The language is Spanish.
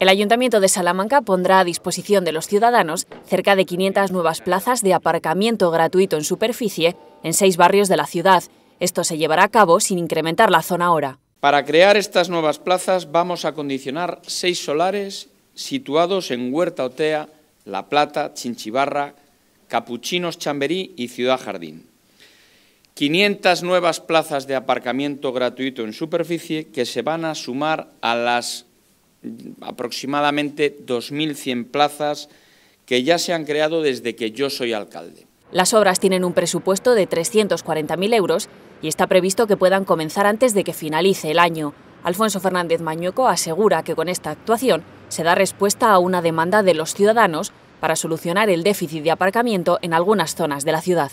El Ayuntamiento de Salamanca pondrá a disposición de los ciudadanos cerca de 500 nuevas plazas de aparcamiento gratuito en superficie en seis barrios de la ciudad. Esto se llevará a cabo sin incrementar la zona hora. Para crear estas nuevas plazas vamos a condicionar seis solares situados en Huerta Otea, La Plata, Chinchibarra, Capuchinos Chamberí y Ciudad Jardín. 500 nuevas plazas de aparcamiento gratuito en superficie que se van a sumar a las mm, aproximadamente 2.100 plazas que ya se han creado desde que yo soy alcalde. Las obras tienen un presupuesto de 340.000 euros y está previsto que puedan comenzar antes de que finalice el año. Alfonso Fernández Mañueco asegura que con esta actuación se da respuesta a una demanda de los ciudadanos para solucionar el déficit de aparcamiento en algunas zonas de la ciudad.